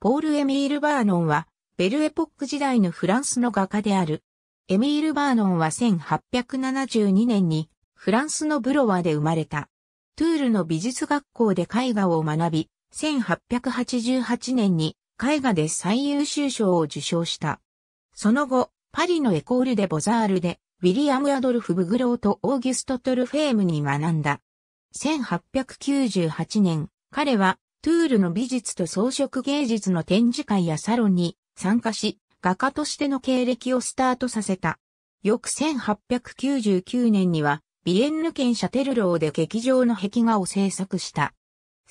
ポール・エミール・バーノンは、ベルエポック時代のフランスの画家である。エミール・バーノンは1872年に、フランスのブロワで生まれた。トゥールの美術学校で絵画を学び、1888年に絵画で最優秀賞を受賞した。その後、パリのエコールデ・ボザールで、ウィリアム・アドルフ・ブグローとオーギュスト・トルフェームに学んだ。1898年、彼はトゥールの美術と装飾芸術の展示会やサロンに参加し、画家としての経歴をスタートさせた。翌1899年には、ビエンヌ県シャテルローで劇場の壁画を制作した。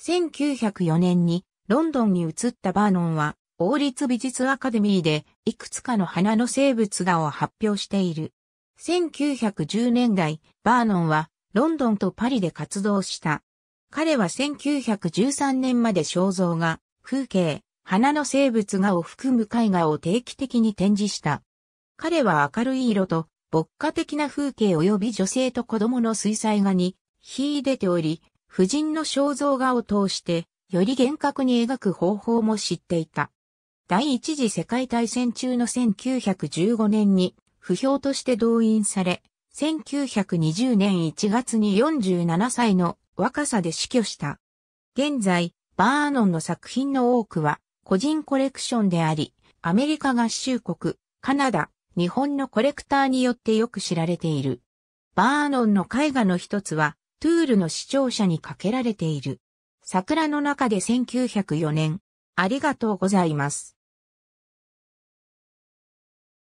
1904年にロンドンに移ったバーノンは、王立美術アカデミーでいくつかの花の生物画を発表している。1910年代、バーノンはロンドンとパリで活動した。彼は1913年まで肖像画、風景、花の生物画を含む絵画を定期的に展示した。彼は明るい色と、牧歌的な風景及び女性と子供の水彩画に、秀でており、夫人の肖像画を通して、より厳格に描く方法も知っていた。第一次世界大戦中の1915年に、不評として動員され、1920年1月に47歳の若さで死去した。現在、バーノンの作品の多くは個人コレクションであり、アメリカ合衆国、カナダ、日本のコレクターによってよく知られている。バーノンの絵画の一つは、トゥールの視聴者にかけられている。桜の中で1904年。ありがとうございます。